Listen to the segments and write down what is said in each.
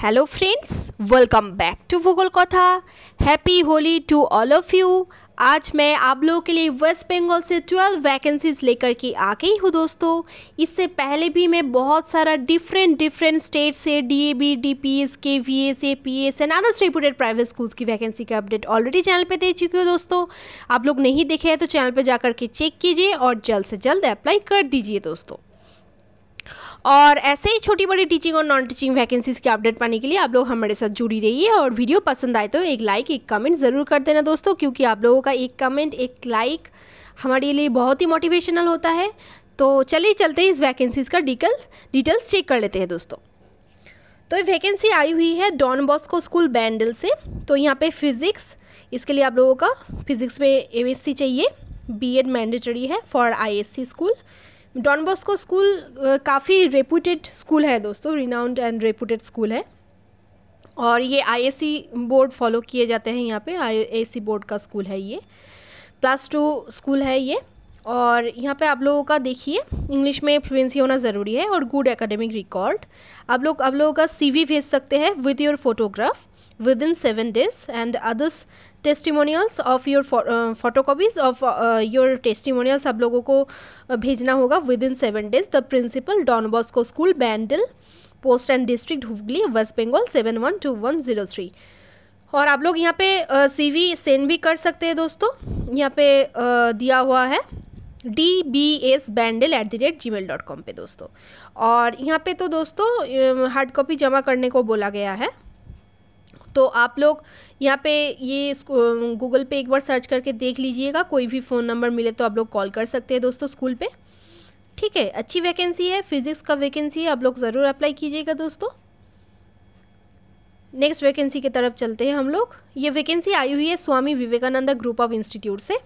Hello friends welcome back to Bhugol Katha happy Holi to all of you आज मैं आप लोगों के लिए वेस्ट बंगाल से 12 वैकेंसीज लेकर के आ गई हूँ दोस्तों इससे पहले भी मैं बहुत सारा डिफरेंट डिफरेंट स्टेट से D A B D P S K V S A P S and others reported private schools की वैकेंसी का अपडेट ऑलरेडी चैनल पे दे चुकी हूँ दोस्तों आप लोग नहीं देखे हैं तो चैनल पर जाकर के चेक कीजिए और जल्द से जल्द अप्लाई कर दीजिए दोस्तों और ऐसे ही छोटी बड़ी टीचिंग और नॉन टीचिंग वैकेंसीज की अपडेट पाने के लिए आप लोग हमारे साथ जुड़ी रहिए और वीडियो पसंद आए तो एक लाइक एक कमेंट ज़रूर कर देना दोस्तों क्योंकि आप लोगों का एक कमेंट एक लाइक हमारे लिए बहुत ही मोटिवेशनल होता है तो चलिए चलते इस वैकेंसीज़ का डिकल डिटेल्स चेक कर लेते हैं दोस्तों तो ये वैकेंसी आई हुई है डॉन बॉस्को स्कूल बैंडल से तो यहाँ पे फिज़िक्स इसके लिए आप लोगों का फिज़िक्स में एमएससी चाहिए बीएड मैंडेटरी है for ISC school Don Bosco school काफ़ी रेपूटेड स्कूल है दोस्तों रिनाउंड एंड रेपूटेड स्कूल है और ये आईएससी बोर्ड फॉलो किए जाते हैं यहाँ पे आईएससी बोर्ड का स्कूल है ये प्लस टू स्कूल है ये और यहाँ पे आप लोगों का देखिए इंग्लिश में फ्लुएंसी होना ज़रूरी है और गुड एकेडमिक रिकॉर्ड आप लोग आप लोगों का सीवी भेज सकते हैं with your photograph within 7 days and others testimonials of your photocopies of uh, your testimonials sab logo ko bhejna hoga within 7 days the principal Don Bosco School Bandel post and district hugli West Bengal 712103 और आप लोग यहाँ पे सी we send भी कर सकते हैं दोस्तों यहाँ पे आ, दिया हुआ है D B S Bandel at the rate gmail dot com पर दोस्तों और यहाँ पे तो दोस्तों हार्ड कॉपी जमा करने को बोला गया है तो आप लोग यहाँ पे ये गूगल पे एक बार सर्च करके देख लीजिएगा कोई भी फ़ोन नंबर मिले तो आप लोग कॉल कर सकते हैं दोस्तों स्कूल पे ठीक है अच्छी वैकेंसी है फिज़िक्स का वैकेंसी है आप लोग ज़रूर अप्लाई कीजिएगा दोस्तों नेक्स्ट वैकेंसी की तरफ चलते हैं हम लोग ये वैकेंसी आई हुई है Swami Vivekananda group of institute से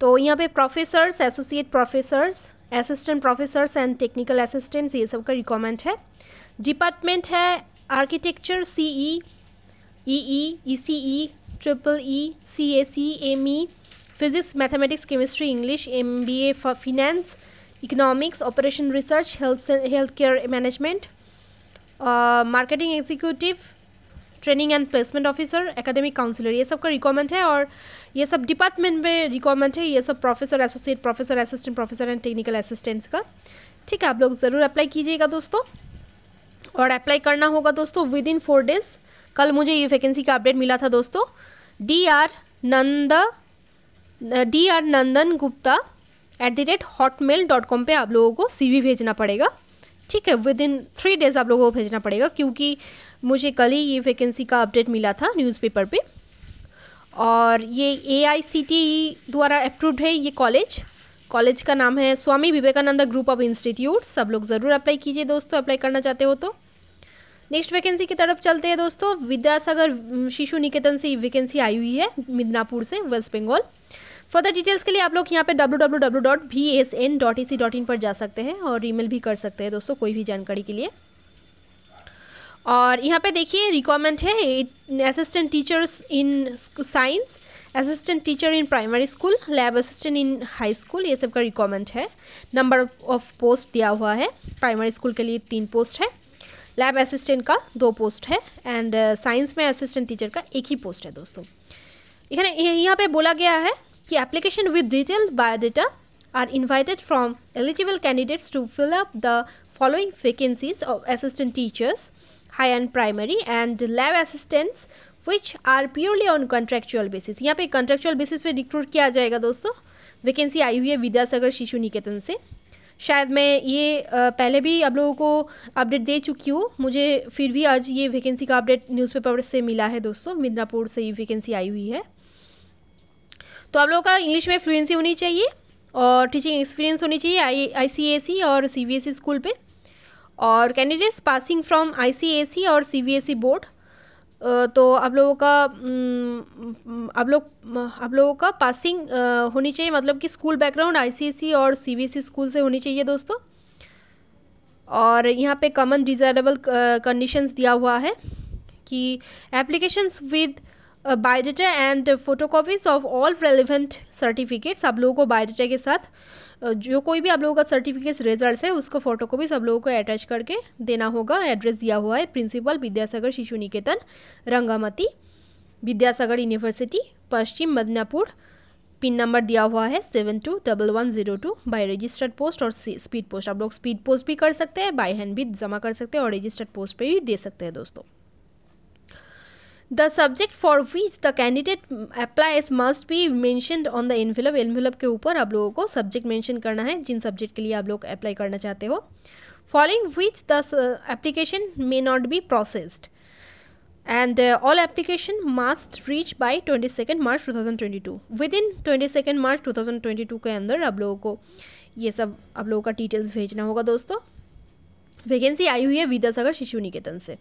तो यहाँ पे professors associate professors assistant professors and technical assistants ये सब का रिकॉमेंट है डिपार्टमेंट है architecture C E E E E C E triple E C A C M E physics mathematics chemistry English M B A finance economics operation research health health care management marketing executive training and placement officer academic counsellor ये सब का रिकॉर्मेंट है और ये सब department में रिकॉर्मेंट है ये सब professor associate professor assistant professor and technical assistants का ठीक है आप लोग ज़रूर अप्लाई कीजिएगा दोस्तों और अप्लाई करना होगा दोस्तों विद इन फोर डेज़ कल मुझे ये वैकेंसी का अपडेट मिला था दोस्तों D R Nand D R Nandan Gupta at the rate Hotmail dot com पर आप लोगों को सी भेजना पड़ेगा ठीक है विद इन थ्री डेज आप लोगों को भेजना पड़ेगा क्योंकि मुझे कल ही ये वैकेंसी का अपडेट मिला था न्यूज़पेपर पे और ये ए e द्वारा अप्रूव्ड है ये कॉलेज कॉलेज का नाम है Swami Vivekananda group of institute सब लोग ज़रूर अप्लाई कीजिए दोस्तों अप्लाई करना चाहते हो तो नेक्स्ट वैकेंसी की तरफ चलते हैं दोस्तों विद्यासागर शिशु निकेतन से वैकेंसी आई हुई है मिदनापुर से वेस्ट बंगाल फर्दर डिटेल्स के लिए आप लोग यहाँ पे डब्ल्यू e पर जा सकते हैं और ईमेल भी कर सकते हैं दोस्तों कोई भी जानकारी के लिए और यहाँ पे देखिए रिकॉमेंट है assistant teachers in science assistant teacher in primary school lab assistant in high school ये सब का रिकॉमेंट है नंबर ऑफ पोस्ट दिया हुआ है प्राइमरी स्कूल के लिए तीन पोस्ट है लैब असिस्टेंट का दो पोस्ट है एंड साइंस में असिस्टेंट टीचर का एक ही पोस्ट है दोस्तों इन्हें यहाँ पे बोला गया है कि application with detail biodata are invited from eligible candidates to fill up the following vacancies of assistant teachers high and primary and lab assistants which are purely on contractual basis यहाँ पे कॉन्ट्रेक्चुअल बेसिस पे recruit किया जाएगा दोस्तों vacancy आई हुई है विद्यासागर शिशु निकेतन से शायद मैं ये पहले भी आप लोगों को अपडेट दे चुकी हूँ मुझे फिर भी आज ये वैकेंसी का अपडेट न्यूज़पेपर से मिला है दोस्तों मिदनापुर से ये वैकेंसी आई हुई है तो आप लोगों का इंग्लिश में फ्लुएंसी होनी चाहिए और टीचिंग एक्सपीरियंस होनी चाहिए आई सी और सी स्कूल पर और कैंडिडेट्स पासिंग फ्रॉम आई और सी बोर्ड तो आप लोगों का आप लोग आप लोगों का पासिंग होनी चाहिए मतलब कि स्कूल बैकग्राउंड आईसीएससी और सीबीएसई स्कूल e से होनी चाहिए दोस्तों और यहाँ पे कॉमन डिज़ायरेबल कंडीशंस दिया हुआ है कि applications with biodata and photocopies of all relevant certificates आप लोगों को बायोडाटा के साथ जो कोई भी आप लोगों का सर्टिफिकेट्स रिजल्ट्स है उसको फोटोकॉपी सब लोगों को अटैच करके देना होगा एड्रेस दिया हुआ है principal Vidyasagar Shishu Niketan Rangamati Vidyasagar university Paschim Midnapore pin number दिया हुआ है seven two double one zero two by registered post और स्पीड पोस्ट आप लोग स्पीड पोस्ट भी कर सकते हैं बाई हैंड भी जमा कर सकते हैं और रजिस्टर्ड पोस्ट पे भी दे सकते हैं दोस्तों the subject for which the candidate applies must be mentioned on the envelope envelope के ऊपर आप लोगों को सब्जेक्ट मैंशन करना है जिन सब्जेक्ट के लिए आप लोग अप्लाई करना चाहते हो following which the application may not be processed and all application must reach by twenty second March two two thousand twenty within twenty second March two thousand twenty two के अंदर आप लोगों को ये सब आप लोगों का डिटेल्स भेजना होगा दोस्तों वैकेंसी आई हुई है विद्यासागर शिशु निकेतन से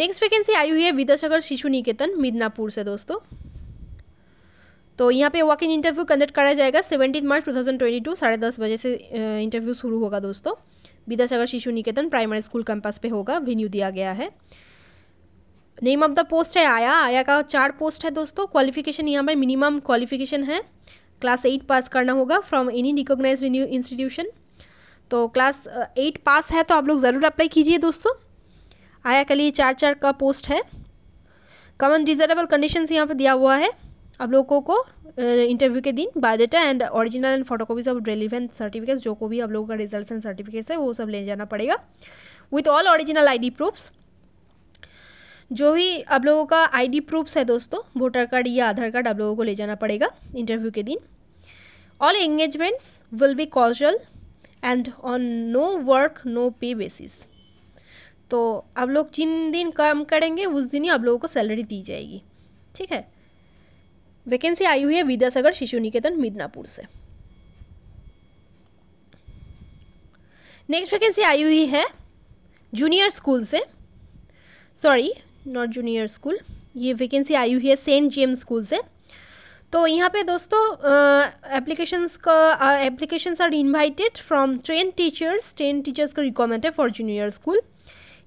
नेक्स्ट वैकेंसी आई हुई है विद्यासागर शिशु निकेतन मिदनापुर से दोस्तों तो यहाँ पे वॉक इन इंटरव्यू कंडक्ट कराया जाएगा seventeen March two thousand twenty two साढ़े दस बजे से इंटरव्यू शुरू होगा दोस्तों विद्यासागर शिशु निकेतन प्राइमरी स्कूल कैंपस पे होगा वेन्यू दिया गया है नेम ऑफ द पोस्ट है आया आया का चार पोस्ट है दोस्तों क्वालिफिकेशन यहाँ पर मिनिमम क्वालिफिकेशन है क्लास एट पास करना होगा फ्रॉम एनी रिकोगनाइज इंस्टीट्यूशन तो क्लास एट पास है तो आप लोग ज़रूर अप्लाई कीजिए दोस्तों आया आयाकली चार चार का पोस्ट है कॉमन रिजनेबल कंडीशन यहाँ पर दिया हुआ है अब लोगों को इंटरव्यू के दिन biodata and original and photocopies of relevant certificates जो को भी आप लोगों का रिजल्ट एंड सर्टिफिकेट्स है वो सब ले जाना पड़ेगा with all original ID proofs जो भी आप लोगों का आईडी प्रूफ्स है दोस्तों वोटर कार्ड या आधार कार्ड आप लोगों को ले जाना पड़ेगा इंटरव्यू के दिन all engagements will be casual and on no work no pay basis तो आप लोग जिन दिन काम करेंगे उस दिन ही आप लोगों को सैलरी दी जाएगी ठीक है वैकेंसी आई हुई है विद्यासागर शिशु निकेतन मिदनापुर से नेक्स्ट वैकेंसी आई हुई है जूनियर स्कूल से सॉरी नॉट जूनियर स्कूल ये वैकेंसी आई हुई है सेंट जेम्स स्कूल से तो यहाँ पे दोस्तों एप्लीकेशंस का applications are invited from train teachers train teachers का रिकमेंड है for junior school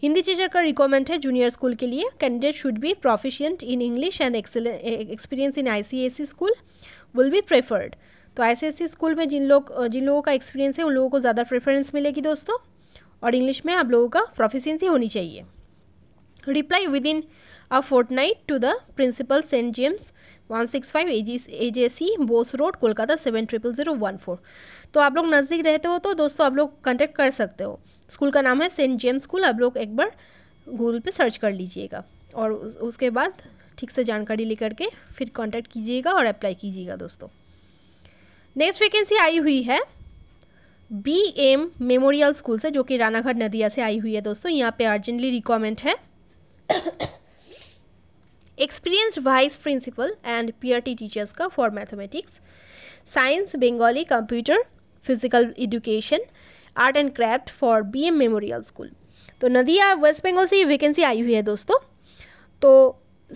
Hindi teacher का रिकॉमेंट है जूनियर स्कूल के लिए candidate should be proficient in English and experience in I school will be preferred तो आई स्कूल e में जिन लोग जिन लोगों का एक्सपीरियंस है उन लोगों को ज़्यादा प्रेफरेंस मिलेगी दोस्तों और इंग्लिश में आप लोगों का प्रोफिशियंसी होनी चाहिए reply within a fortnight to the Principal St. James 165 AJC Bose road Kolkata seven triple zero one four तो आप लोग नज़दीक रहते हो तो दोस्तों आप लोग कॉन्टेक्ट कर सकते हो स्कूल का नाम है सेंट जेम्स स्कूल आप लोग एक बार गूगल पे सर्च कर लीजिएगा और उस, उसके बाद ठीक से जानकारी लेकर के फिर कॉन्टैक्ट कीजिएगा और अप्लाई कीजिएगा दोस्तों नेक्स्ट वैकेंसी आई हुई है बी एम मेमोरियल स्कूल से जो कि रानाघाट नदिया से आई हुई है दोस्तों यहाँ पर अर्जेंटली रिकमेंड है experienced vice principal and P R T teachers का for mathematics science Bengali computer physical education art and craft for B M memorial school तो नदिया वेस्ट बंगाल से ये वैकेंसी आई हुई है दोस्तों तो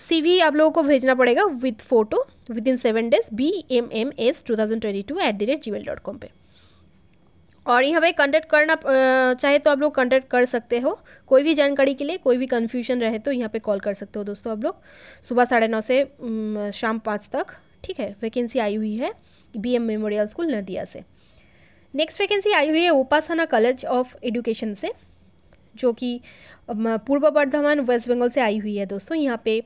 सीवी आप लोगों को भेजना पड़ेगा with photo within seven days B M M S two thousand twenty two at the rate gmail dot com पर और यहाँ हमें कंटेक्ट करना चाहे तो आप लोग कंटेक्ट कर सकते हो कोई भी जानकारी के लिए कोई भी कन्फ्यूजन रहे तो यहाँ पे कॉल कर सकते हो दोस्तों आप लोग सुबह साढ़े नौ से शाम पाँच तक ठीक है वैकेंसी आई हुई है बीएम मेमोरियल स्कूल नदिया से नेक्स्ट वैकेंसी आई हुई है उपासना कॉलेज ऑफ एडुकेशन से जो कि पूर्व बर्धमान वेस्ट बंगाल से आई हुई है दोस्तों यहाँ पे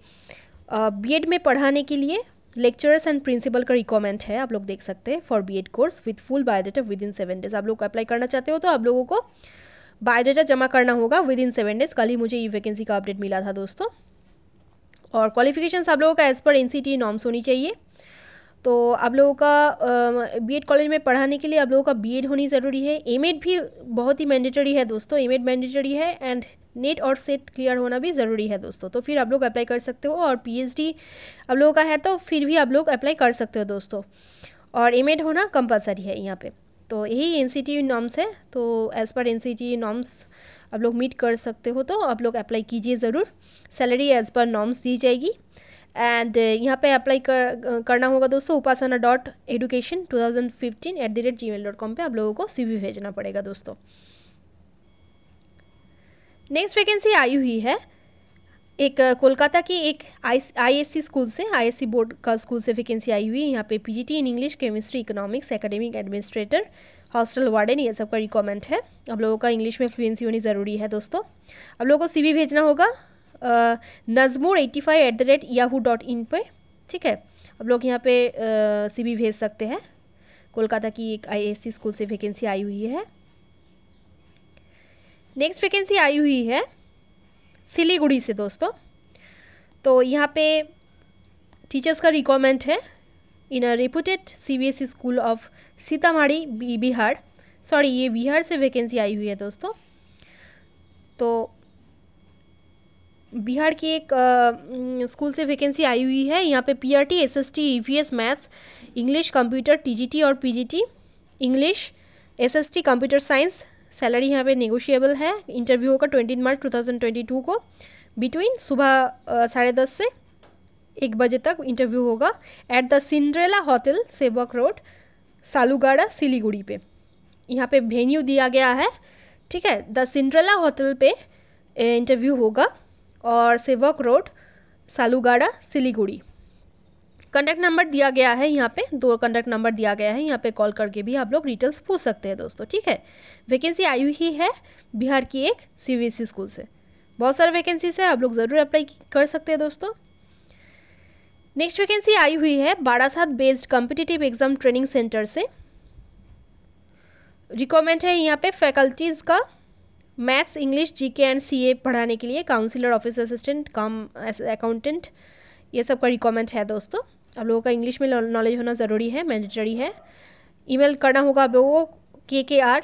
बी में पढ़ाने के लिए लेक्चरर्स एंड प्रिंसिपल का रिकमेंड है आप लोग देख सकते हैं for B Ed course with full biodata within seven days आप लोग अप्लाई करना चाहते हो तो आप लोगों को बायोडाटा जमा करना होगा विद इन सेवन डेज कल ही मुझे ई वैकेंसी का अपडेट मिला था दोस्तों और क्वालिफिकेशन आप लोगों का एज़ पर एन नॉर्म्स होनी चाहिए तो आप लोगों का बी एड कॉलेज में पढ़ाने के लिए आप लोगों का बी एड होनी ज़रूरी है एम एड भी बहुत ही मैंडेटरी है दोस्तों एम एड मैंडेटरी है एंड नेट और सेट क्लियर होना भी ज़रूरी है दोस्तों तो फिर आप लोग अप्लाई कर सकते हो और पीएचडी आप लोगों का है तो फिर भी आप लोग अप्लाई कर सकते हो दोस्तों और एम होना कंपलसरी है यहाँ पे तो यही एन सी नॉर्म्स है तो as per N C norms आप लोग मीट कर सकते हो तो आप लोग अप्लाई कीजिए ज़रूर सैलरी एज़ पर नॉर्म्स दी जाएगी एंड यहाँ पे अप्लाई कर करना होगा दोस्तों Upasana dot education two thousand fifteen at the rate gmail dot com पर आप लोगों को सी भेजना पड़ेगा दोस्तों नेक्स्ट वैकेंसी आई हुई है एक कोलकाता की एक आई सी स्कूल से सी बोर्ड का स्कूल से वैकेंसी आई हुई है यहाँ पे PGT in English chemistry economics academic administrator hostel warden ये सब का रिकॉमेंट है अब लोगों का इंग्लिश में फ्लुएंसी होनी ज़रूरी है दोस्तों अब लोगों को सीवी भेजना होगा नजमोर eighty five at the rate Yahoo dot in पर ठीक है अब लोग यहाँ पे सी भेज सकते हैं कोलकाता की एक आई स्कूल से वैकेंसी आई हुई है नेक्स्ट वैकेंसी आई हुई है सिलीगुड़ी से दोस्तों तो यहाँ पे टीचर्स का रिक्वायरमेंट है in a S CBSE school of Sitamarhi Bihar sorry ये बिहार से वैकेंसी आई हुई है दोस्तों तो बिहार की एक आ, स्कूल से वैकेंसी आई हुई है यहाँ पे PRT SST EVS maths English computer TGT और PGT English SST computer science salary यहाँ पे नेगोशिएबल है इंटरव्यू होगा ट्वेंटी मार्च टू को बिटवीन सुबह साढ़े दस से एक बजे तक इंटरव्यू होगा at the Cinderella hotel Sevoke road Salugara Siliguri पे यहाँ पे वेन्यू दिया गया है ठीक है द सिंड्रेला होटल पे इंटरव्यू होगा और Sevoke road Salugara Siliguri contact number दिया गया है यहाँ पे दो कंटेक्ट नंबर दिया गया है यहाँ पे कॉल करके भी आप लोग डिटेल्स पूछ सकते हैं दोस्तों ठीक है वैकेंसी आई हुई है बिहार की एक सी स्कूल से बहुत सारे वैकेंसीज है आप लोग ज़रूर अप्लाई कर सकते हैं दोस्तों नेक्स्ट वैकेंसी आई हुई है Barasat based competitive exam training centre से रिकॉमेंड है यहाँ पे फैकल्टीज़ का maths English GK and CA पढ़ाने के लिए counsellor office assistant cum accountant ये सब का रिकॉमेंड है दोस्तों आप लोगों का इंग्लिश में नॉलेज होना ज़रूरी है मैंडेटरी है ईमेल करना होगा आप लोगों को के के आर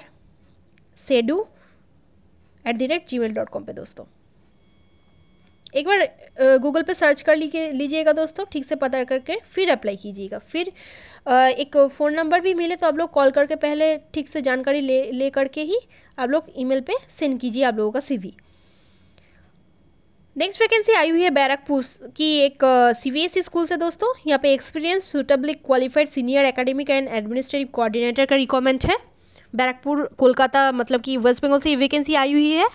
सेडू at the rate gmail dot com पर दोस्तों एक बार गूगल पे सर्च कर लीजिएगा दोस्तों ठीक से पता करके फिर अप्लाई कीजिएगा फिर एक फ़ोन नंबर भी मिले तो आप लोग कॉल करके पहले ठीक से जानकारी ले ले करके ही आप लोग ईमेल पे सेंड कीजिए आप लोगों का सीवी नेक्स्ट वैकेंसी आई हुई है बैरकपुर की एक सीबीएसई e स्कूल से दोस्तों यहाँ पे experience suitably qualified senior academic and administrative coordinator का रिकॉमेंट है बैरकपुर कोलकाता मतलब कि वेस्ट बंगाल से ये वैकेंसी आई हुई है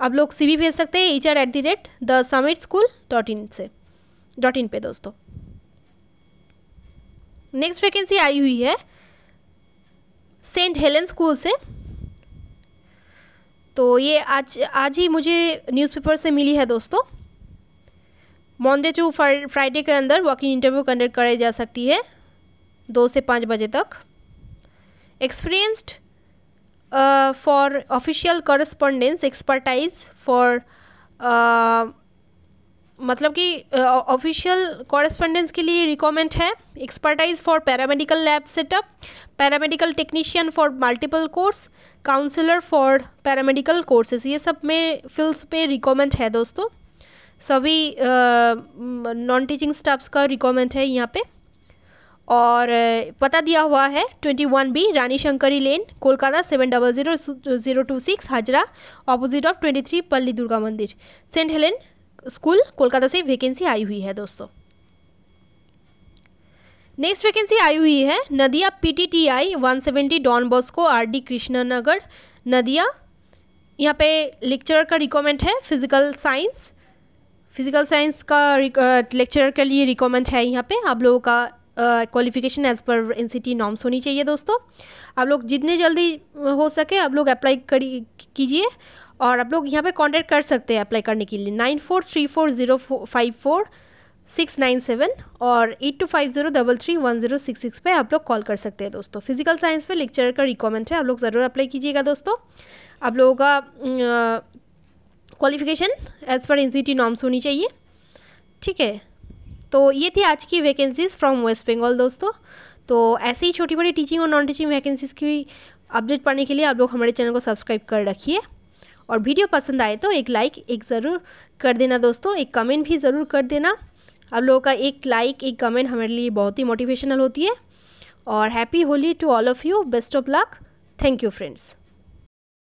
आप लोग सी भेज सकते हैं H R at the rate the summit school dot in से डॉट इन पे दोस्तों नेक्स्ट वैकेंसी आई हुई है सेंट हेलन स्कूल से तो ये आज आज ही मुझे न्यूज़पेपर से मिली है दोस्तों मॉन्डे टू फ्राइडे के अंदर वॉकिंग इंटरव्यू कंडक्ट कराई जा सकती है दो से पाँच बजे तक experienced for official correspondence expertise for मतलब कि ऑफिशियल कॉरेस्पॉन्डेंस के लिए रिकमेंड है expertise for paramedical lab setup paramedical technician for multiple course counsellor for paramedical courses ये सब में फील्ड्स पे रिकॉमेंट है दोस्तों सभी नॉन टीचिंग स्टाफ्स का रिकमेंड है यहाँ पे और पता दिया हुआ है twenty one B Rani Shankari lane Kolkata seven double zero zero two six Hazra opposite of twenty three Palli Durga मंदिर सेंट हेलेन स्कूल कोलकाता से वैकेंसी आई हुई है दोस्तों नेक्स्ट वैकेंसी आई हुई है Nadia PTTI 170 Don Bosco R D Krishnanagar Nadia यहाँ पे लेक्चरर का रिकॉमेंट है फिजिकल साइंस फिजिकल साइंस का लेक्चरर के लिए रिकॉमेंट है यहाँ पे आप लोगों का qualification as per N norms होनी चाहिए दोस्तों आप लोग जितने जल्दी हो सके आप लोग अप्लाई करी कीजिए और आप लोग यहाँ पे कांटेक्ट कर सकते हैं अप्लाई करने के लिए nine four three four zero five four six nine seven और eight two five zero double three one zero six six पर आप लोग कॉल कर सकते हैं दोस्तों फिजिकल साइंस पे लेक्चर का रिकमेंड है आप लोग ज़रूर अप्लाई कीजिएगा दोस्तों आप लोगों का qualification as per N norms होनी चाहिए ठीक है तो ये थी आज की वैकेंसीज़ फ्रॉम वेस्ट बंगाल दोस्तों तो ऐसे ही छोटी बड़ी टीचिंग और नॉन टीचिंग वैकेंसीज़ की अपडेट पाने के लिए आप लोग हमारे चैनल को सब्सक्राइब कर रखिए और वीडियो पसंद आए तो एक लाइक एक ज़रूर कर देना दोस्तों एक कमेंट भी ज़रूर कर देना आप लोगों का एक लाइक एक कमेंट हमारे लिए बहुत ही मोटिवेशनल होती है और happy Holi to all of you best of luck thank you friends